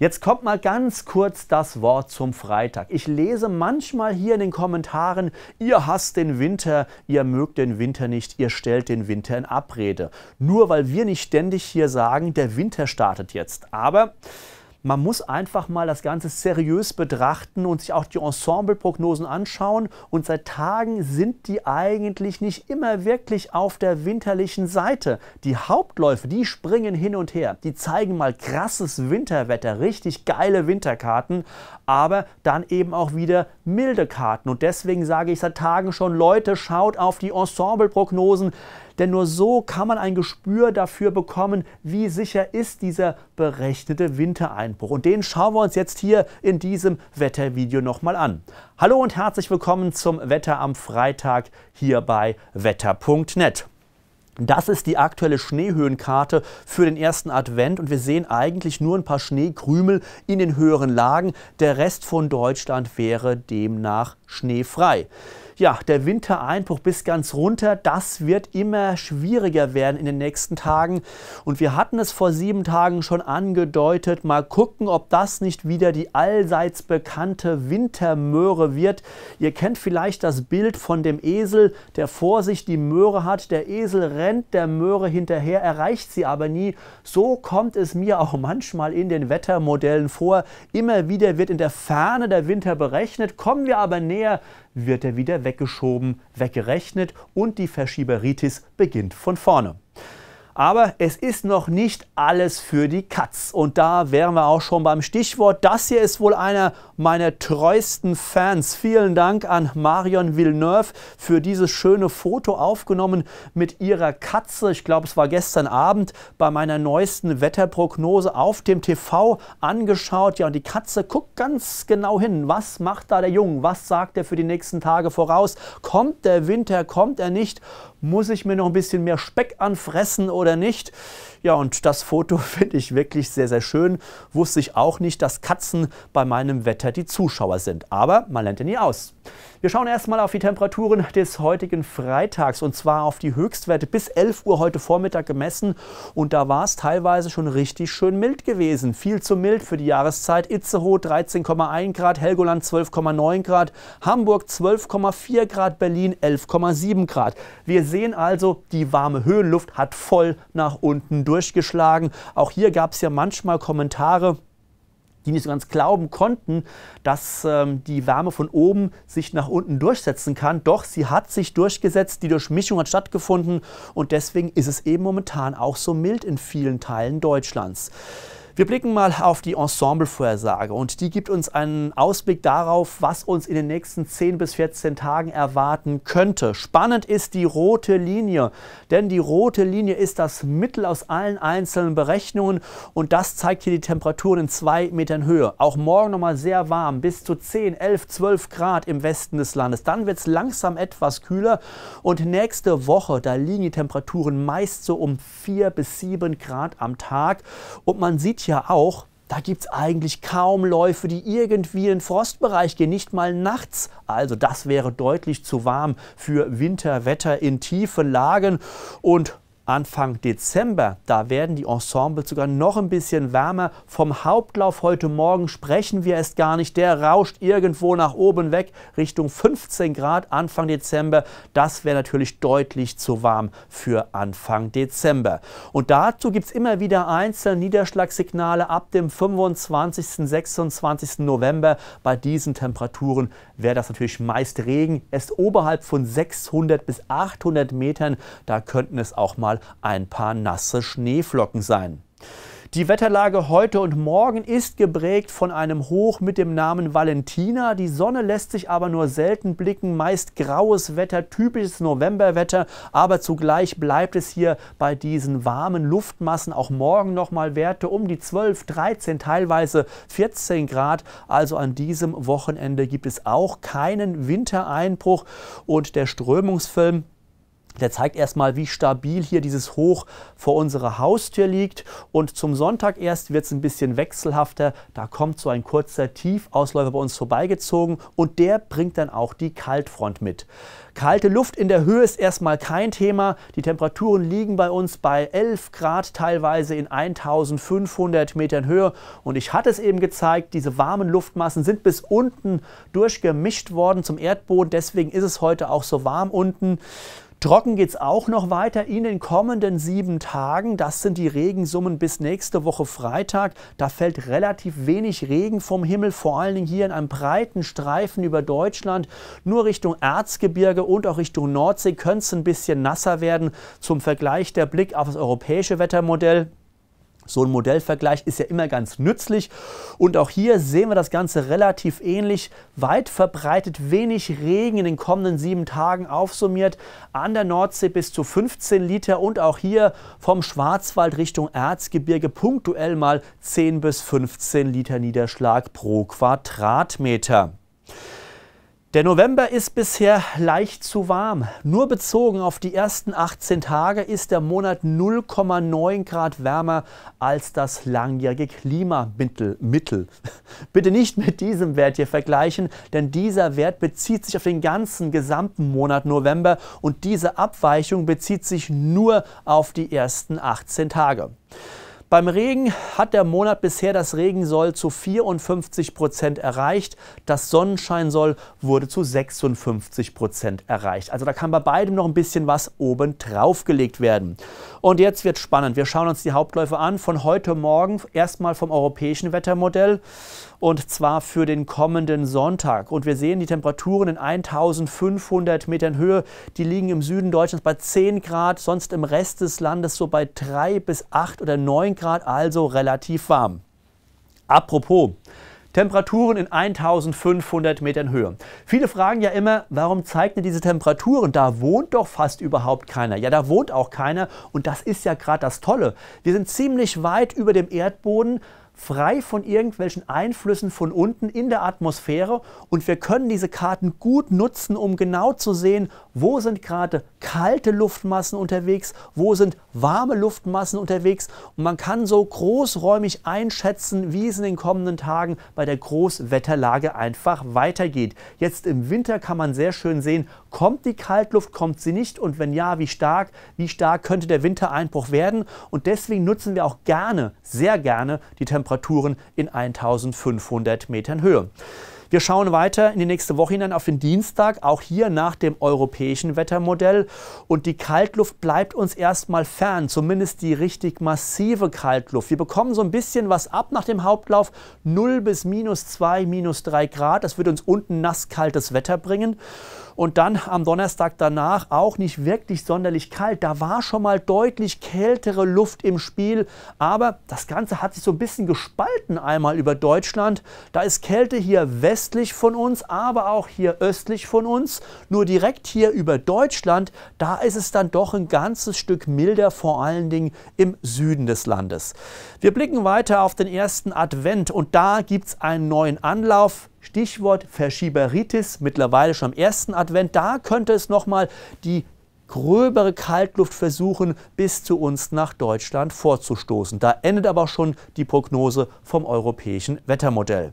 Jetzt kommt mal ganz kurz das Wort zum Freitag. Ich lese manchmal hier in den Kommentaren, ihr hasst den Winter, ihr mögt den Winter nicht, ihr stellt den Winter in Abrede. Nur weil wir nicht ständig hier sagen, der Winter startet jetzt. Aber man muss einfach mal das Ganze seriös betrachten und sich auch die Ensemble-Prognosen anschauen. Und seit Tagen sind die eigentlich nicht immer wirklich auf der winterlichen Seite. Die Hauptläufe, die springen hin und her. Die zeigen mal krasses Winterwetter, richtig geile Winterkarten, aber dann eben auch wieder milde Karten. Und deswegen sage ich seit Tagen schon, Leute, schaut auf die Ensemble-Prognosen. Denn nur so kann man ein Gespür dafür bekommen, wie sicher ist dieser berechnete Wintereinbruch. Und den schauen wir uns jetzt hier in diesem Wettervideo nochmal an. Hallo und herzlich willkommen zum Wetter am Freitag hier bei wetter.net. Das ist die aktuelle Schneehöhenkarte für den ersten Advent und wir sehen eigentlich nur ein paar Schneekrümel in den höheren Lagen. Der Rest von Deutschland wäre demnach schneefrei. Ja, der Wintereinbruch bis ganz runter, das wird immer schwieriger werden in den nächsten Tagen. Und wir hatten es vor sieben Tagen schon angedeutet. Mal gucken, ob das nicht wieder die allseits bekannte Wintermöhre wird. Ihr kennt vielleicht das Bild von dem Esel, der vor sich die Möhre hat. Der Esel rennt der Möhre hinterher, erreicht sie aber nie. So kommt es mir auch manchmal in den Wettermodellen vor. Immer wieder wird in der Ferne der Winter berechnet. Kommen wir aber näher, wird er wieder weggeschoben, weggerechnet und die Verschieberitis beginnt von vorne. Aber es ist noch nicht alles für die Katz. Und da wären wir auch schon beim Stichwort. Das hier ist wohl einer meiner treuesten Fans. Vielen Dank an Marion Villeneuve für dieses schöne Foto aufgenommen mit ihrer Katze. Ich glaube, es war gestern Abend bei meiner neuesten Wetterprognose auf dem TV angeschaut. Ja, und die Katze guckt ganz genau hin. Was macht da der Junge? Was sagt er für die nächsten Tage voraus? Kommt der Winter? Kommt er nicht? Muss ich mir noch ein bisschen mehr Speck anfressen oder nicht? Ja, und das Foto finde ich wirklich sehr, sehr schön. Wusste ich auch nicht, dass Katzen bei meinem Wetter die Zuschauer sind. Aber man lernt ja nie aus. Wir schauen erstmal auf die Temperaturen des heutigen Freitags und zwar auf die Höchstwerte bis 11 Uhr heute Vormittag gemessen und da war es teilweise schon richtig schön mild gewesen. Viel zu mild für die Jahreszeit. Itzehoe 13,1 Grad, Helgoland 12,9 Grad, Hamburg 12,4 Grad, Berlin 11,7 Grad. Wir sehen also, die warme Höhenluft hat voll nach unten durchgeschlagen. Auch hier gab es ja manchmal Kommentare, die nicht so ganz glauben konnten, dass ähm, die Wärme von oben sich nach unten durchsetzen kann. Doch sie hat sich durchgesetzt, die Durchmischung hat stattgefunden und deswegen ist es eben momentan auch so mild in vielen Teilen Deutschlands. Wir blicken mal auf die Ensemble-Vorhersage und die gibt uns einen Ausblick darauf, was uns in den nächsten 10 bis 14 Tagen erwarten könnte. Spannend ist die rote Linie, denn die rote Linie ist das Mittel aus allen einzelnen Berechnungen und das zeigt hier die Temperaturen in zwei Metern Höhe. Auch morgen nochmal sehr warm, bis zu 10, 11, 12 Grad im Westen des Landes. Dann wird es langsam etwas kühler und nächste Woche, da liegen die Temperaturen meist so um 4 bis 7 Grad am Tag und man sieht hier ja auch, da gibt es eigentlich kaum Läufe, die irgendwie in den Frostbereich gehen, nicht mal nachts. Also das wäre deutlich zu warm für Winterwetter in tiefen Lagen. Und Anfang Dezember. Da werden die Ensembles sogar noch ein bisschen wärmer. Vom Hauptlauf heute Morgen sprechen wir es gar nicht. Der rauscht irgendwo nach oben weg, Richtung 15 Grad Anfang Dezember. Das wäre natürlich deutlich zu warm für Anfang Dezember. Und dazu gibt es immer wieder einzelne Niederschlagssignale ab dem 25. 26. November. Bei diesen Temperaturen wäre das natürlich meist Regen. Erst oberhalb von 600 bis 800 Metern, da könnten es auch mal ein paar nasse Schneeflocken sein. Die Wetterlage heute und morgen ist geprägt von einem Hoch mit dem Namen Valentina. Die Sonne lässt sich aber nur selten blicken, meist graues Wetter, typisches Novemberwetter, aber zugleich bleibt es hier bei diesen warmen Luftmassen auch morgen nochmal Werte um die 12, 13, teilweise 14 Grad. Also an diesem Wochenende gibt es auch keinen Wintereinbruch und der Strömungsfilm der zeigt erstmal, wie stabil hier dieses Hoch vor unserer Haustür liegt. Und zum Sonntag erst wird es ein bisschen wechselhafter. Da kommt so ein kurzer Tiefausläufer bei uns vorbeigezogen und der bringt dann auch die Kaltfront mit. Kalte Luft in der Höhe ist erstmal kein Thema. Die Temperaturen liegen bei uns bei 11 Grad teilweise in 1500 Metern Höhe. Und ich hatte es eben gezeigt, diese warmen Luftmassen sind bis unten durchgemischt worden zum Erdboden. Deswegen ist es heute auch so warm unten. Trocken geht es auch noch weiter in den kommenden sieben Tagen. Das sind die Regensummen bis nächste Woche Freitag. Da fällt relativ wenig Regen vom Himmel, vor allen Dingen hier in einem breiten Streifen über Deutschland. Nur Richtung Erzgebirge und auch Richtung Nordsee könnte es ein bisschen nasser werden. Zum Vergleich der Blick auf das europäische Wettermodell. So ein Modellvergleich ist ja immer ganz nützlich. Und auch hier sehen wir das Ganze relativ ähnlich. Weit verbreitet wenig Regen in den kommenden sieben Tagen aufsummiert. An der Nordsee bis zu 15 Liter und auch hier vom Schwarzwald Richtung Erzgebirge punktuell mal 10 bis 15 Liter Niederschlag pro Quadratmeter. Der November ist bisher leicht zu warm. Nur bezogen auf die ersten 18 Tage ist der Monat 0,9 Grad wärmer als das langjährige Klimamittel. Mittel. Bitte nicht mit diesem Wert hier vergleichen, denn dieser Wert bezieht sich auf den ganzen gesamten Monat November und diese Abweichung bezieht sich nur auf die ersten 18 Tage. Beim Regen hat der Monat bisher das Regen soll zu 54 Prozent erreicht. Das Sonnenschein soll wurde zu 56 Prozent erreicht. Also da kann bei beidem noch ein bisschen was oben draufgelegt werden. Und jetzt wird spannend. Wir schauen uns die Hauptläufe an von heute Morgen erstmal vom europäischen Wettermodell und zwar für den kommenden Sonntag. Und wir sehen die Temperaturen in 1500 Metern Höhe. Die liegen im Süden Deutschlands bei 10 Grad, sonst im Rest des Landes so bei 3 bis 8 oder 9 Grad. Grad, also relativ warm. Apropos, Temperaturen in 1500 Metern Höhe. Viele fragen ja immer, warum zeigt ihr diese Temperaturen? Da wohnt doch fast überhaupt keiner. Ja, da wohnt auch keiner und das ist ja gerade das Tolle. Wir sind ziemlich weit über dem Erdboden, frei von irgendwelchen Einflüssen von unten in der Atmosphäre und wir können diese Karten gut nutzen, um genau zu sehen, wo sind gerade kalte Luftmassen unterwegs, wo sind warme Luftmassen unterwegs und man kann so großräumig einschätzen, wie es in den kommenden Tagen bei der Großwetterlage einfach weitergeht. Jetzt im Winter kann man sehr schön sehen, kommt die Kaltluft, kommt sie nicht und wenn ja, wie stark, wie stark könnte der Wintereinbruch werden und deswegen nutzen wir auch gerne, sehr gerne die Temperatur Temperaturen in 1500 Metern Höhe. Wir schauen weiter in die nächste Woche hinein auf den Dienstag, auch hier nach dem europäischen Wettermodell. Und die Kaltluft bleibt uns erstmal fern, zumindest die richtig massive Kaltluft. Wir bekommen so ein bisschen was ab nach dem Hauptlauf. 0 bis minus 2, minus 3 Grad. Das wird uns unten nasskaltes Wetter bringen. Und dann am Donnerstag danach auch nicht wirklich sonderlich kalt. Da war schon mal deutlich kältere Luft im Spiel. Aber das Ganze hat sich so ein bisschen gespalten einmal über Deutschland. Da ist Kälte hier westlich von uns, aber auch hier östlich von uns. Nur direkt hier über Deutschland, da ist es dann doch ein ganzes Stück milder, vor allen Dingen im Süden des Landes. Wir blicken weiter auf den ersten Advent und da gibt es einen neuen Anlauf. Stichwort Verschieberitis mittlerweile schon am ersten Advent. Da könnte es nochmal die gröbere Kaltluft versuchen, bis zu uns nach Deutschland vorzustoßen. Da endet aber schon die Prognose vom europäischen Wettermodell.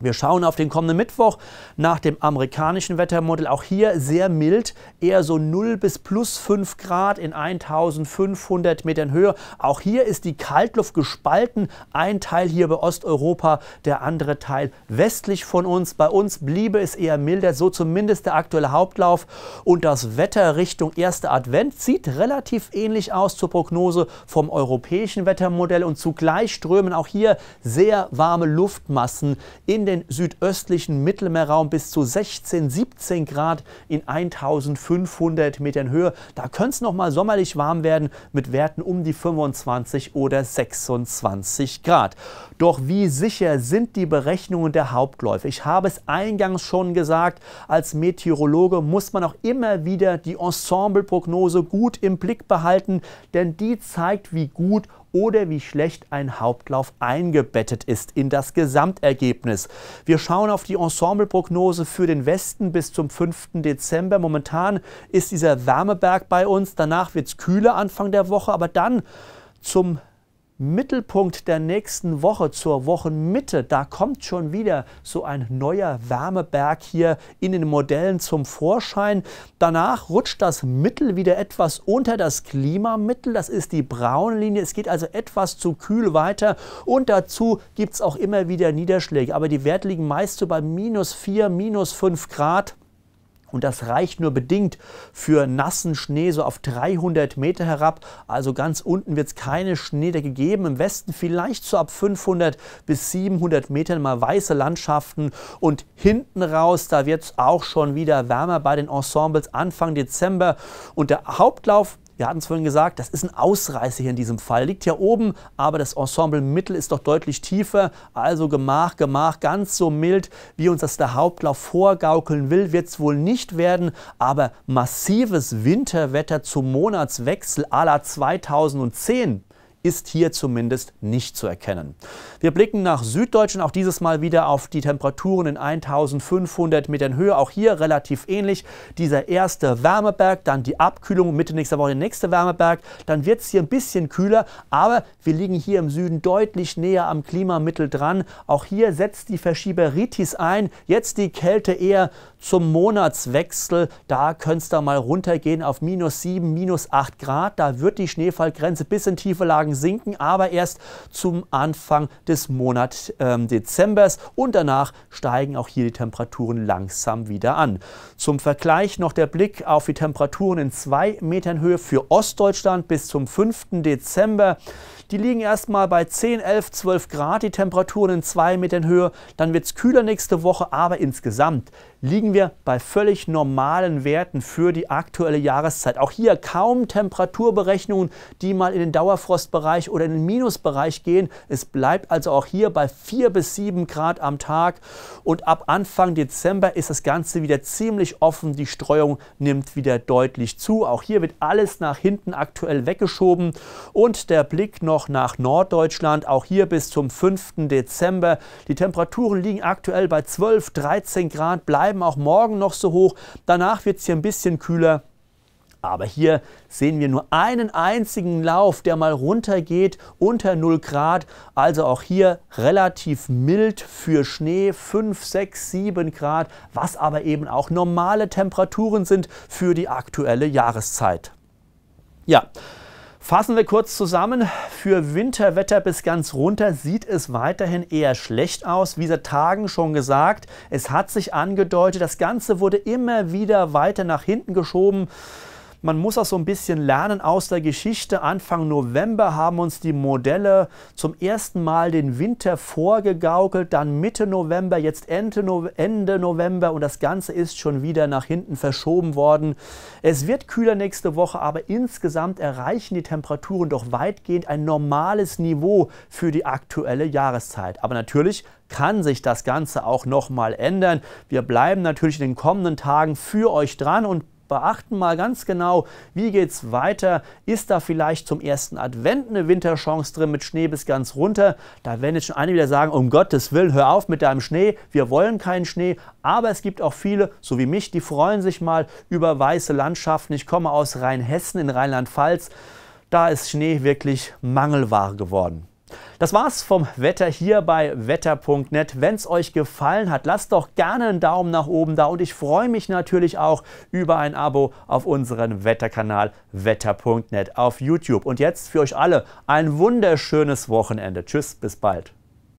Wir schauen auf den kommenden Mittwoch nach dem amerikanischen Wettermodell. Auch hier sehr mild, eher so 0 bis plus 5 Grad in 1500 Metern Höhe. Auch hier ist die Kaltluft gespalten. Ein Teil hier bei Osteuropa, der andere Teil westlich von uns. Bei uns bliebe es eher milder, so zumindest der aktuelle Hauptlauf. Und das Wetter Richtung 1. Advent sieht relativ ähnlich aus zur Prognose vom europäischen Wettermodell. Und zugleich strömen auch hier sehr warme Luftmassen in den südöstlichen Mittelmeerraum bis zu 16, 17 Grad in 1500 Metern Höhe. Da könnte es nochmal sommerlich warm werden mit Werten um die 25 oder 26 Grad. Doch wie sicher sind die Berechnungen der Hauptläufe? Ich habe es eingangs schon gesagt, als Meteorologe muss man auch immer wieder die Ensembleprognose gut im Blick behalten, denn die zeigt, wie gut oder wie schlecht ein Hauptlauf eingebettet ist in das Gesamtergebnis. Wir schauen auf die Ensembleprognose für den Westen bis zum 5. Dezember. Momentan ist dieser Wärmeberg bei uns, danach wird es kühler Anfang der Woche, aber dann zum Mittelpunkt der nächsten Woche zur Wochenmitte, da kommt schon wieder so ein neuer Wärmeberg hier in den Modellen zum Vorschein. Danach rutscht das Mittel wieder etwas unter das Klimamittel, das ist die braune Linie. Es geht also etwas zu kühl weiter und dazu gibt es auch immer wieder Niederschläge. Aber die Werte liegen meist so bei minus 4, minus 5 Grad. Und das reicht nur bedingt für nassen Schnee so auf 300 Meter herab. Also ganz unten wird es keine Schneedecke geben. Im Westen vielleicht so ab 500 bis 700 Metern mal weiße Landschaften. Und hinten raus, da wird es auch schon wieder wärmer bei den Ensembles Anfang Dezember. Und der Hauptlauf wir hatten es vorhin gesagt, das ist ein Ausreißer hier in diesem Fall. Liegt hier oben, aber das Ensemble-Mittel ist doch deutlich tiefer. Also Gemach, Gemach, ganz so mild, wie uns das der Hauptlauf vorgaukeln will, wird es wohl nicht werden. Aber massives Winterwetter zum Monatswechsel à la 2010 ist hier zumindest nicht zu erkennen. Wir blicken nach Süddeutschland auch dieses Mal wieder auf die Temperaturen in 1500 Metern Höhe. Auch hier relativ ähnlich. Dieser erste Wärmeberg, dann die Abkühlung Mitte nächster Woche der nächste Wärmeberg. Dann wird es hier ein bisschen kühler, aber wir liegen hier im Süden deutlich näher am Klimamittel dran. Auch hier setzt die Verschieberitis ein. Jetzt die Kälte eher zum Monatswechsel, da könnte es da mal runtergehen auf minus 7, minus 8 Grad. Da wird die Schneefallgrenze bis in tiefe Lagen sinken, aber erst zum Anfang des Monats äh, Dezembers und danach steigen auch hier die Temperaturen langsam wieder an. Zum Vergleich noch der Blick auf die Temperaturen in 2 Metern Höhe für Ostdeutschland bis zum 5. Dezember. Die liegen erstmal bei 10, 11, 12 Grad, die Temperaturen in 2 Metern Höhe. Dann wird es kühler nächste Woche, aber insgesamt liegen wir bei völlig normalen Werten für die aktuelle Jahreszeit. Auch hier kaum Temperaturberechnungen, die mal in den Dauerfrostbereich oder in den Minusbereich gehen. Es bleibt also auch hier bei 4 bis 7 Grad am Tag. Und ab Anfang Dezember ist das Ganze wieder ziemlich offen. Die Streuung nimmt wieder deutlich zu. Auch hier wird alles nach hinten aktuell weggeschoben. Und der Blick noch noch nach Norddeutschland, auch hier bis zum 5. Dezember. Die Temperaturen liegen aktuell bei 12, 13 Grad, bleiben auch morgen noch so hoch. Danach wird es hier ein bisschen kühler. Aber hier sehen wir nur einen einzigen Lauf, der mal runtergeht unter 0 Grad. Also auch hier relativ mild für Schnee, 5, 6, 7 Grad, was aber eben auch normale Temperaturen sind für die aktuelle Jahreszeit. Ja, Fassen wir kurz zusammen. Für Winterwetter bis ganz runter sieht es weiterhin eher schlecht aus. Wie seit Tagen schon gesagt, es hat sich angedeutet, das Ganze wurde immer wieder weiter nach hinten geschoben. Man muss auch so ein bisschen lernen aus der Geschichte. Anfang November haben uns die Modelle zum ersten Mal den Winter vorgegaukelt, dann Mitte November, jetzt Ende, November und das Ganze ist schon wieder nach hinten verschoben worden. Es wird kühler nächste Woche, aber insgesamt erreichen die Temperaturen doch weitgehend ein normales Niveau für die aktuelle Jahreszeit. Aber natürlich kann sich das Ganze auch nochmal ändern. Wir bleiben natürlich in den kommenden Tagen für euch dran und beachten mal ganz genau, wie geht es weiter? Ist da vielleicht zum ersten Advent eine Winterchance drin mit Schnee bis ganz runter? Da werden jetzt schon einige wieder sagen, um Gottes Willen, hör auf mit deinem Schnee, wir wollen keinen Schnee. Aber es gibt auch viele, so wie mich, die freuen sich mal über weiße Landschaften. Ich komme aus Rheinhessen in Rheinland-Pfalz. Da ist Schnee wirklich Mangelware geworden. Das war's vom Wetter hier bei wetter.net. Wenn's euch gefallen hat, lasst doch gerne einen Daumen nach oben da und ich freue mich natürlich auch über ein Abo auf unseren Wetterkanal wetter.net auf YouTube. Und jetzt für euch alle ein wunderschönes Wochenende. Tschüss, bis bald.